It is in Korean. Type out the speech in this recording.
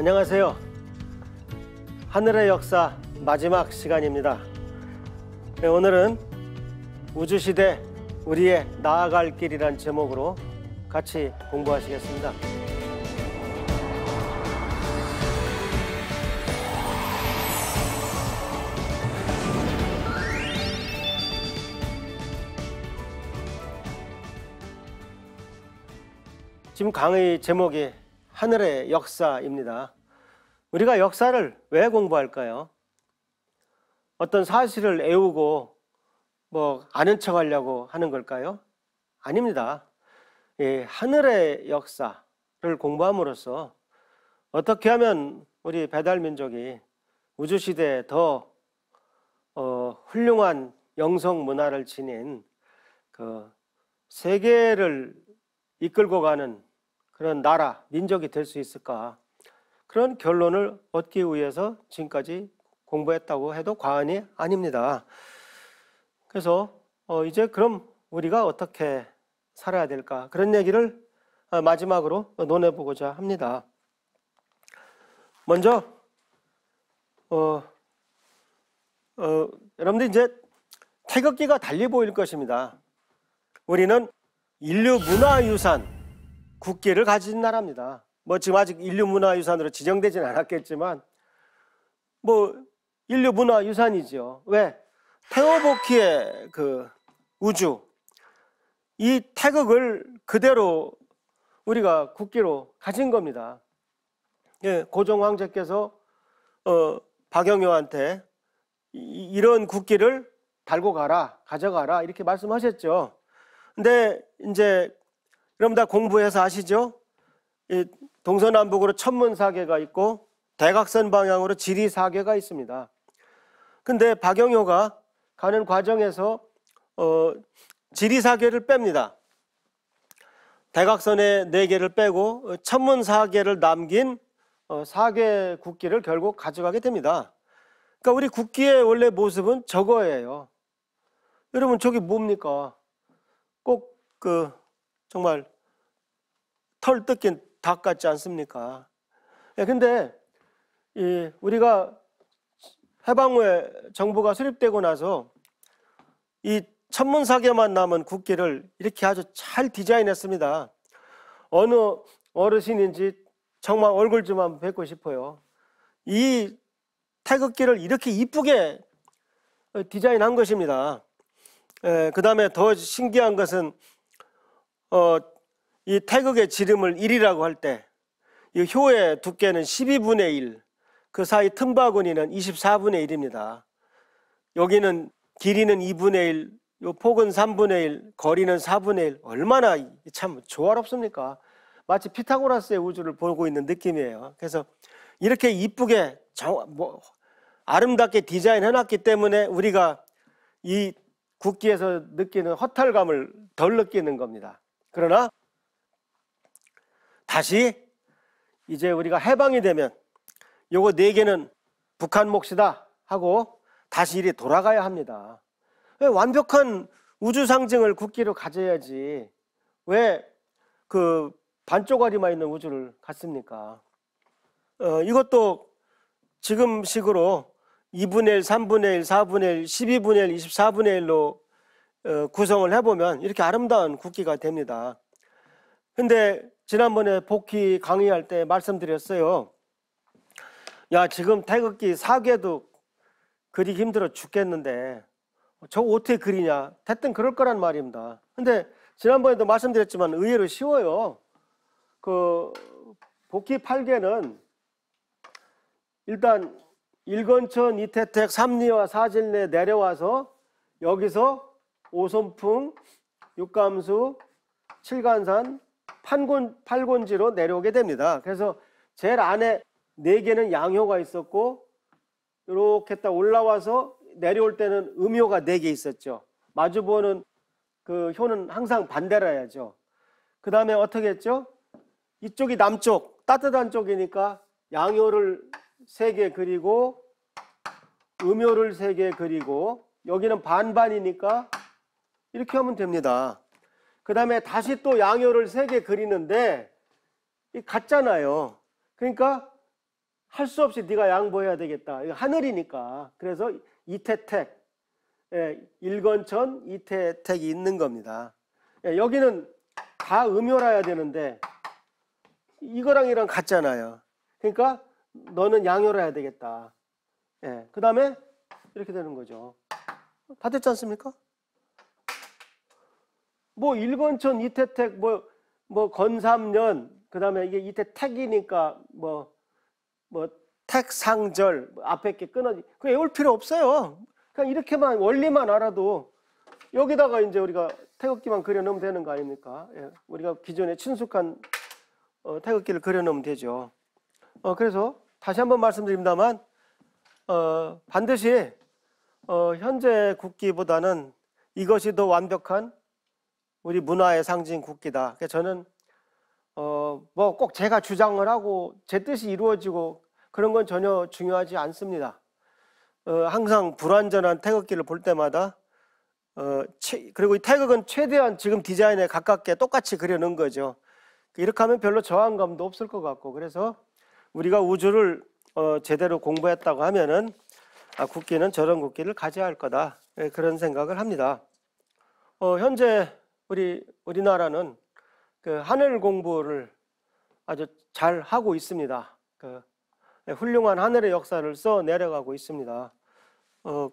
안녕하세요. 하늘의 역사 마지막 시간입니다. 네, 오늘은 우주시대 우리의 나아갈 길이란 제목으로 같이 공부하시겠습니다. 지금 강의 제목이 하늘의 역사입니다. 우리가 역사를 왜 공부할까요? 어떤 사실을 외우고 뭐 아는 척 하려고 하는 걸까요? 아닙니다. 예, 하늘의 역사를 공부함으로써 어떻게 하면 우리 배달민족이 우주시대에 더 어, 훌륭한 영성 문화를 지닌 그 세계를 이끌고 가는 그런 나라, 민족이 될 수 있을까? 그런 결론을 얻기 위해서 지금까지 공부했다고 해도 과언이 아닙니다. 그래서 어, 이제 그럼 우리가 어떻게 살아야 될까? 그런 얘기를 어, 마지막으로 논해보고자 합니다. 먼저 어, 어, 여러분들 이제 태극기가 달리 보일 것입니다. 우리는 인류 문화유산 국기를 가진 나라입니다. 뭐 지금 아직 인류 문화유산으로 지정되진 않았겠지만 뭐 인류 문화유산이지 왜? 테오보키의 그 우주 이 태극을 그대로 우리가 국기로 가진 겁니다. 예, 고종 황제께서 어, 박영효한테 이, 런 국기를 달고 가라, 가져가라 이렇게 말씀하셨죠. 근데 이제 여러분 다 공부해서 아시죠? 동서남북으로 천문사계가 있고 대각선 방향으로 지리사계가 있습니다. 근데 박영효가 가는 과정에서 어, 지리사계를 뺍니다. 대각선의 4개를 빼고 어, 천문사계를 남긴 어, 사계 국기를 결국 가져가게 됩니다. 그러니까 우리 국기의 원래 모습은 저거예요. 여러분 저게 뭡니까? 꼭 그 정말 털 뜯긴 닭 같지 않습니까? 예, 근데 이 우리가 해방 후에 정부가 수립되고 나서 이 천문사계만 남은 국기를 이렇게 아주 잘 디자인했습니다. 어느 어르신인지 정말 얼굴 좀 한번 뵙고 싶어요. 이 태극기를 이렇게 이쁘게 디자인한 것입니다. 예, 그 다음에 더 신기한 것은 어, 이 태극의 지름을 1이라고 할 때 이 효의 두께는 12분의 1, 그 사이 틈바구니는 24분의 1입니다. 여기는 길이는 2분의 1, 요 폭은 3분의 1, 거리는 4분의 1. 얼마나 참 조화롭습니까? 마치 피타고라스의 우주를 보고 있는 느낌이에요. 그래서 이렇게 이쁘게 뭐, 아름답게 디자인해 놨기 때문에 우리가 이 국기에서 느끼는 허탈감을 덜 느끼는 겁니다. 그러나 다시 이제 우리가 해방이 되면 요거 네 개는 북한 몫이다 하고 다시 이리 돌아가야 합니다. 완벽한 우주 상징을 국기로 가져야지 왜 그 반쪽아리만 있는 우주를 갖습니까? 어, 이것도 지금 식으로 2분의 1, 3분의 1, 4분의 1, 12분의 1, 24분의 1로 어, 구성을 해보면 이렇게 아름다운 국기가 됩니다. 근데 지난번에 복귀 강의할 때 말씀드렸어요. 야, 지금 태극기 사계도 그리 힘들어 죽겠는데 저 어떻게 그리냐? 됐든 그럴 거란 말입니다. 근데 지난번에도 말씀드렸지만 의외로 쉬워요. 그 복귀 8개는 일단 일건천 이태택 삼리와 사진내 내려와서 여기서 오선풍, 육감수, 칠간산, 판곤, 팔곤지로 내려오게 됩니다. 그래서 제일 안에 네 개는 양효가 있었고 이렇게 딱 올라와서 내려올 때는 음효가 네 개 있었죠. 마주보는 그 효는 항상 반대라 해야죠. 그 다음에 어떻게 했죠? 이쪽이 남쪽, 따뜻한 쪽이니까 양효를 세 개 그리고 음효를 세 개 그리고 여기는 반반이니까 이렇게 하면 됩니다. 그 다음에 다시 또 양요를 세 개 그리는데 이 같잖아요. 그러니까 할 수 없이 네가 양보해야 되겠다. 하늘이니까. 그래서 이태택, 예, 일건천 이태택이 있는 겁니다. 예, 여기는 다 음요라야 되는데 이거랑 이랑 같잖아요. 그러니까 너는 양요라야 되겠다. 예, 그 다음에 이렇게 되는 거죠. 다 됐지 않습니까? 뭐 일건천 이태택 뭐뭐 뭐 건삼년 그다음에 이게 이태택이니까 뭐뭐 뭐 택상절 앞에 게 끊어지 그 외울 필요 없어요. 그냥 이렇게만 원리만 알아도 여기다가 이제 우리가 태극기만 그려놓으면 되는 거 아닙니까? 예, 우리가 기존에 친숙한 어, 태극기를 그려놓으면 되죠. 어, 그래서 다시 한번 말씀드립니다만 어, 반드시 어, 현재 국기보다는 이것이 더 완벽한 우리 문화의 상징 국기다. 그래서 저는 어, 뭐꼭 제가 주장을 하고 제 뜻이 이루어지고 그런 건 전혀 중요하지 않습니다. 어, 항상 불완전한 태극기를 볼 때마다 어, 채, 그리고 이 태극은 최대한 지금 디자인에 가깝게 똑같이 그려놓은 거죠. 이렇게 하면 별로 저항감도 없을 것 같고 그래서 우리가 우주를 어, 제대로 공부했다고 하면은 아, 국기는 저런 국기를 가져야 할 거다 예, 그런 생각을 합니다. 어, 현재 우리 우리나라는 그 하늘 공부를 아주 잘 하고 있습니다. 그 네, 훌륭한 하늘의 역사를 써 내려가고 있습니다. 어,